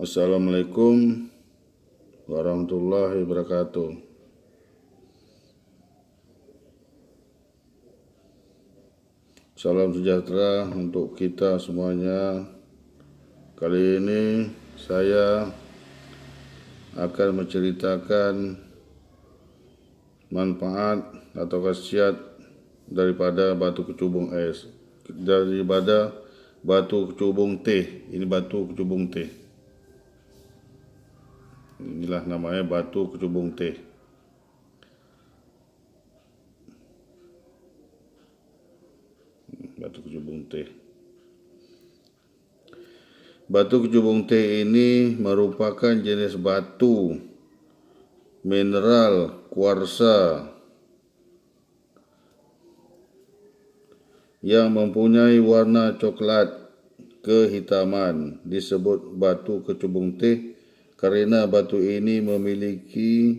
Assalamualaikum warahmatullahi wabarakatuh. Salam sejahtera untuk kita semuanya. Kali ini saya akan menceritakan manfaat atau khasiat daripada batu kecubung es daripada batu kecubung teh ini batu kecubung teh Inilah namanya batu kecubung teh. Batu kecubung teh. Batu kecubung teh ini merupakan jenis batu mineral kuarsa yang mempunyai warna coklat kehitaman disebut batu kecubung teh Karena batu ini memiliki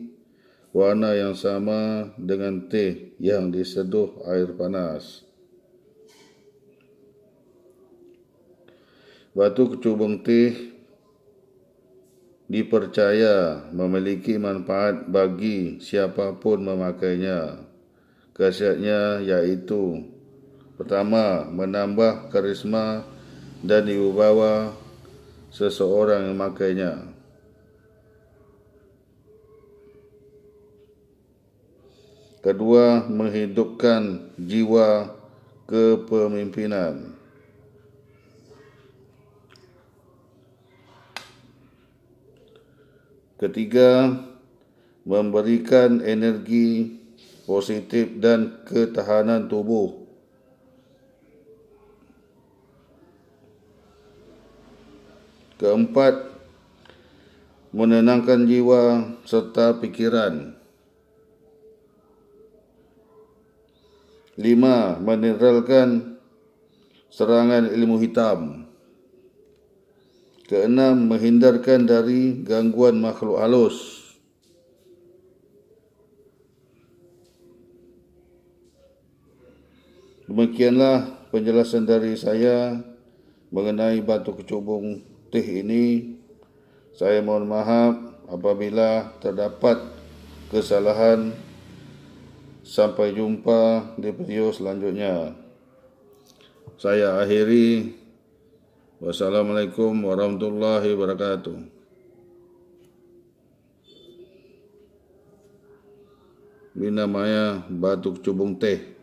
warna yang sama dengan teh yang diseduh air panas. Batu kecubung teh dipercaya memiliki manfaat bagi siapapun memakainya. Kasiatnya yaitu, pertama menambah karisma dan diubawa seseorang yang memakainya. Kedua, menghidupkan jiwa kepemimpinan. Ketiga, memberikan energi positif dan ketahanan tubuh. Keempat, menenangkan jiwa serta pikiran. Lima, meneralkan serangan ilmu hitam. Keenam, menghindarkan dari gangguan makhluk halus. Demikianlah penjelasan dari saya mengenai batu kecubung teh ini. Saya mohon maaf apabila terdapat kesalahan sampai jumpa di video selanjutnya. Saya akhiri. Wassalamualaikum warahmatullahi wabarakatuh. Minamaya batuk cubung teh.